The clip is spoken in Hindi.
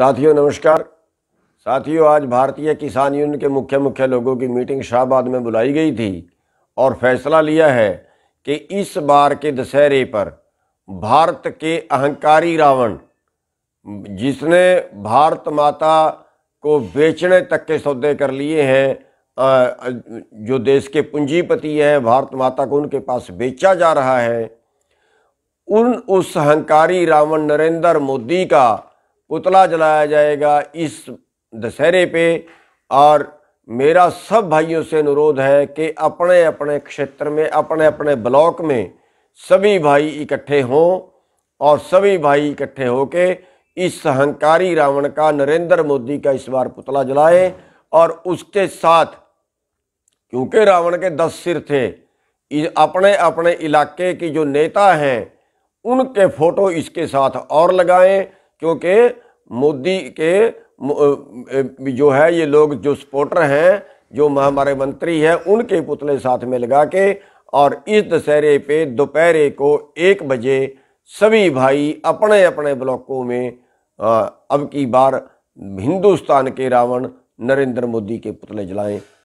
साथियों नमस्कार साथियों आज भारतीय किसान यूनियन के मुख्य मुख्य लोगों की मीटिंग शाहबाद में बुलाई गई थी और फैसला लिया है कि इस बार के दशहरे पर भारत के अहंकारी रावण जिसने भारत माता को बेचने तक के सौदे कर लिए हैं जो देश के पूंजीपति हैं भारत माता को उनके पास बेचा जा रहा है उन उस अहंकारी रावण नरेंद्र मोदी का पुतला जलाया जाएगा इस दशहरे पे और मेरा सब भाइयों से अनुरोध है कि अपने अपने क्षेत्र में अपने अपने ब्लॉक में सभी भाई इकट्ठे हों और सभी भाई इकट्ठे के इस अहंकारी रावण का नरेंद्र मोदी का इस बार पुतला जलाएं और उसके साथ क्योंकि रावण के दस सिर थे अपने अपने इलाके की जो नेता हैं उनके फ़ोटो इसके साथ और लगाएं क्योंकि मोदी के जो है ये लोग जो सपोर्टर हैं जो हमारे मंत्री हैं उनके पुतले साथ में लगा के और इस दशहरे पे दोपहरे को एक बजे सभी भाई अपने अपने ब्लॉकों में अब की बार हिंदुस्तान के रावण नरेंद्र मोदी के पुतले जलाएं